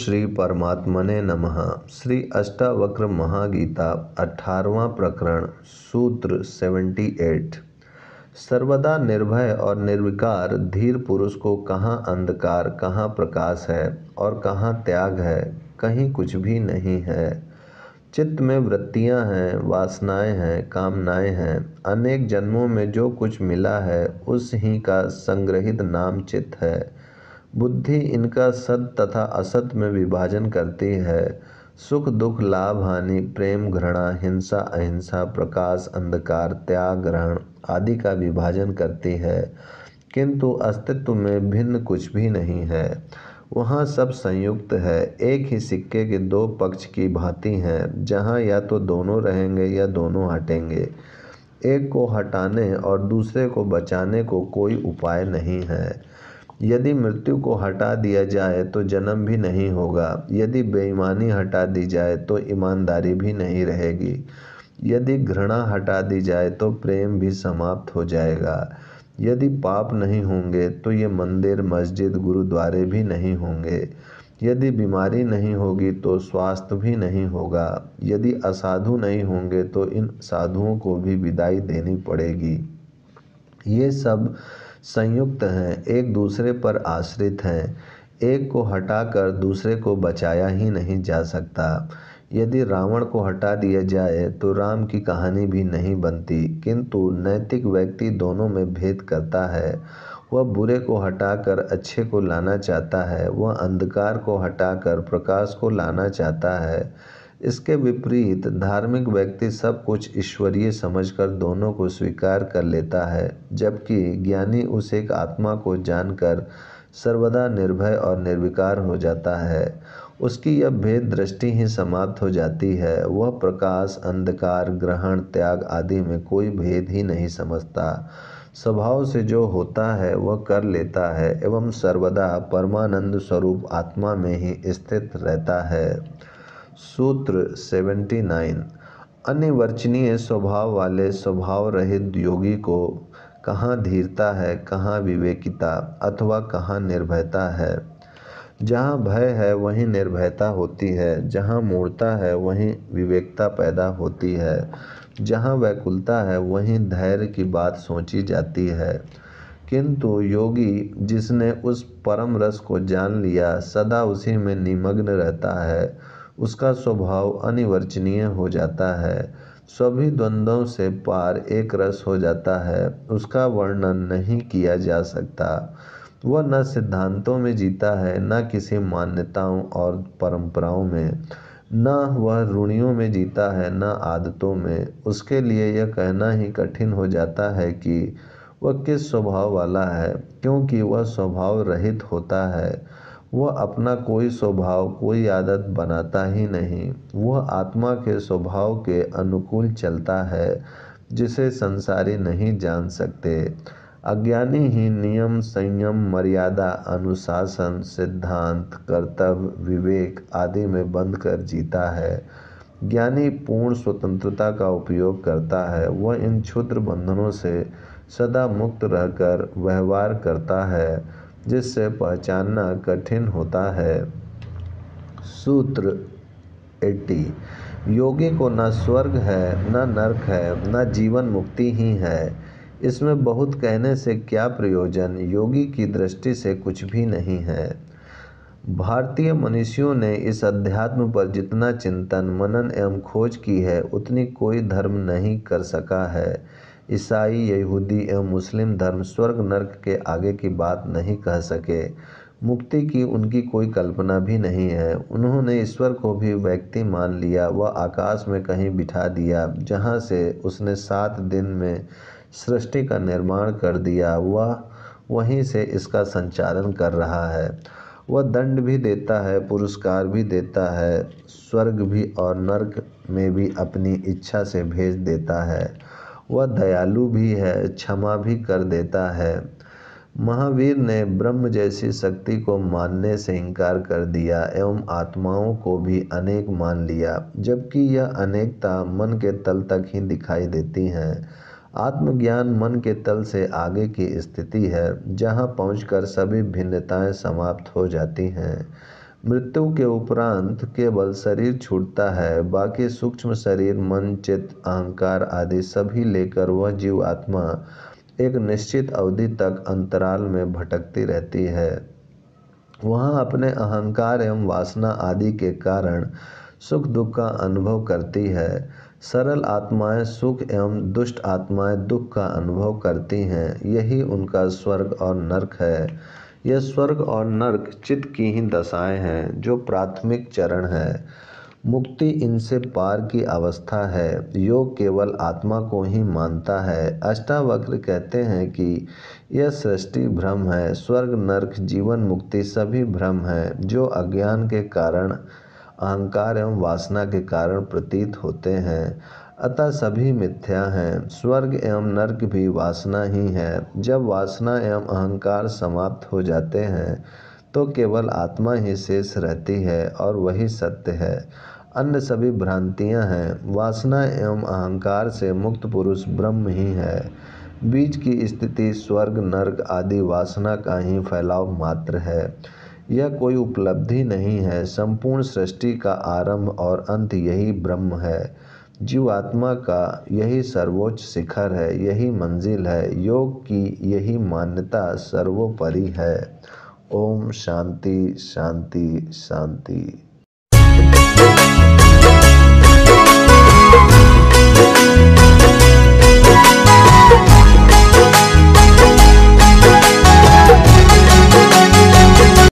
श्री परमात्मने नमः श्री अष्टावक्र महागीता अठारवा प्रकरण सूत्र सेवेंटी एट सर्वदा निर्भय और निर्विकार धीर पुरुष को कहाँ अंधकार कहाँ प्रकाश है और कहाँ त्याग है कहीं कुछ भी नहीं है चित्त में वृत्तियां हैं वासनाएं हैं कामनाएं हैं अनेक जन्मों में जो कुछ मिला है उस ही का संग्रहित नाम चित्त है बुद्धि इनका सत तथा असत में विभाजन करती है सुख दुख लाभ हानि प्रेम घृणा हिंसा अहिंसा प्रकाश अंधकार त्याग ग्रहण आदि का विभाजन करती है किंतु अस्तित्व में भिन्न कुछ भी नहीं है वहाँ सब संयुक्त है एक ही सिक्के के दो पक्ष की भांति हैं जहाँ या तो दोनों रहेंगे या दोनों हटेंगे एक को हटाने और दूसरे को बचाने को कोई उपाय नहीं है यदि मृत्यु को हटा दिया जाए तो जन्म भी नहीं होगा यदि बेईमानी हटा दी जाए तो ईमानदारी भी नहीं रहेगी यदि घृणा हटा दी जाए तो प्रेम भी समाप्त हो जाएगा यदि पाप नहीं होंगे तो ये मंदिर मस्जिद गुरुद्वारे भी नहीं होंगे यदि बीमारी नहीं होगी तो स्वास्थ्य भी नहीं होगा यदि असाधु नहीं होंगे तो इन साधुओं को भी विदाई देनी पड़ेगी ये सब संयुक्त हैं एक दूसरे पर आश्रित हैं एक को हटाकर दूसरे को बचाया ही नहीं जा सकता यदि रावण को हटा दिया जाए तो राम की कहानी भी नहीं बनती किंतु नैतिक व्यक्ति दोनों में भेद करता है वह बुरे को हटाकर अच्छे को लाना चाहता है वह अंधकार को हटाकर प्रकाश को लाना चाहता है इसके विपरीत धार्मिक व्यक्ति सब कुछ ईश्वरीय समझकर दोनों को स्वीकार कर लेता है जबकि ज्ञानी उस एक आत्मा को जानकर सर्वदा निर्भय और निर्विकार हो जाता है उसकी यह भेद दृष्टि ही समाप्त हो जाती है वह प्रकाश अंधकार ग्रहण त्याग आदि में कोई भेद ही नहीं समझता स्वभाव से जो होता है वह कर लेता है एवं सर्वदा परमानंद स्वरूप आत्मा में ही स्थित रहता है सूत्र 79 अनिवर्चनीय स्वभाव वाले स्वभाव रहित योगी को कहाँ धीरता है कहाँ विवेकिता अथवा कहाँ निर्भयता है जहाँ भय है वहीं निर्भयता होती है जहाँ मूर्ता है वहीं विवेकता पैदा होती है जहाँ वैकुलता है वहीं धैर्य की बात सोची जाती है किंतु योगी जिसने उस परम रस को जान लिया सदा उसी में निमग्न रहता है उसका स्वभाव अनिवर्चनीय हो जाता है सभी द्वंद्वों से पार एक रस हो जाता है उसका वर्णन नहीं किया जा सकता वह न सिद्धांतों में जीता है न किसी मान्यताओं और परंपराओं में न वह ऋणियों में जीता है न आदतों में उसके लिए यह कहना ही कठिन हो जाता है कि वह किस स्वभाव वाला है क्योंकि वह स्वभाव रहित होता है वह अपना कोई स्वभाव कोई आदत बनाता ही नहीं वह आत्मा के स्वभाव के अनुकूल चलता है जिसे संसारी नहीं जान सकते अज्ञानी ही नियम संयम मर्यादा अनुशासन सिद्धांत कर्तव्य विवेक आदि में बंध कर जीता है ज्ञानी पूर्ण स्वतंत्रता का उपयोग करता है वह इन क्षुद्र बंधनों से सदा मुक्त रहकर व्यवहार करता है जिससे पहचानना कठिन होता है सूत्र एट्टी योगी को न स्वर्ग है न नरक है न जीवन मुक्ति ही है इसमें बहुत कहने से क्या प्रयोजन योगी की दृष्टि से कुछ भी नहीं है भारतीय मनुष्यों ने इस अध्यात्म पर जितना चिंतन मनन एवं खोज की है उतनी कोई धर्म नहीं कर सका है ईसाई यहूदी एवं मुस्लिम धर्म स्वर्ग नर्क के आगे की बात नहीं कह सके मुक्ति की उनकी कोई कल्पना भी नहीं है उन्होंने ईश्वर को भी व्यक्ति मान लिया वह आकाश में कहीं बिठा दिया जहाँ से उसने सात दिन में सृष्टि का निर्माण कर दिया वह वहीं से इसका संचालन कर रहा है वह दंड भी देता है पुरस्कार भी देता है स्वर्ग भी और नर्क में भी अपनी इच्छा से भेज देता है वह दयालु भी है क्षमा भी कर देता है महावीर ने ब्रह्म जैसी शक्ति को मानने से इनकार कर दिया एवं आत्माओं को भी अनेक मान लिया जबकि यह अनेकता मन के तल तक ही दिखाई देती है आत्मज्ञान मन के तल से आगे की स्थिति है जहाँ पहुँच सभी भिन्नताएँ समाप्त हो जाती हैं मृत्यु के उपरांत केवल शरीर छूटता है बाकी सूक्ष्म शरीर मन चित्त अहंकार आदि सभी लेकर वह जीव आत्मा एक निश्चित अवधि तक अंतराल में भटकती रहती है वहाँ अपने अहंकार एवं वासना आदि के कारण सुख दुख का अनुभव करती है सरल आत्माएं सुख एवं दुष्ट आत्माएं दुख का अनुभव करती हैं यही उनका स्वर्ग और नरक है यह स्वर्ग और नर्क चित्त की ही दशाएं हैं जो प्राथमिक चरण है मुक्ति इनसे पार की अवस्था है योग केवल आत्मा को ही मानता है अष्टावक्र कहते हैं कि यह सृष्टि भ्रम है स्वर्ग नर्क जीवन मुक्ति सभी भ्रम है जो अज्ञान के कारण अहंकार एवं वासना के कारण प्रतीत होते हैं अतः सभी मिथ्या हैं स्वर्ग एवं नर्क भी वासना ही है जब वासना एवं अहंकार समाप्त हो जाते हैं तो केवल आत्मा ही शेष रहती है और वही सत्य है अन्य सभी भ्रांतियां हैं वासना एवं अहंकार से मुक्त पुरुष ब्रह्म ही है बीज की स्थिति स्वर्ग नर्क आदि वासना का ही फैलाव मात्र है यह कोई उपलब्धि नहीं है संपूर्ण सृष्टि का आरंभ और अंत यही ब्रह्म है जीवात्मा का यही सर्वोच्च शिखर है यही मंजिल है योग की यही मान्यता सर्वोपरि है ओम शांति शांति शांति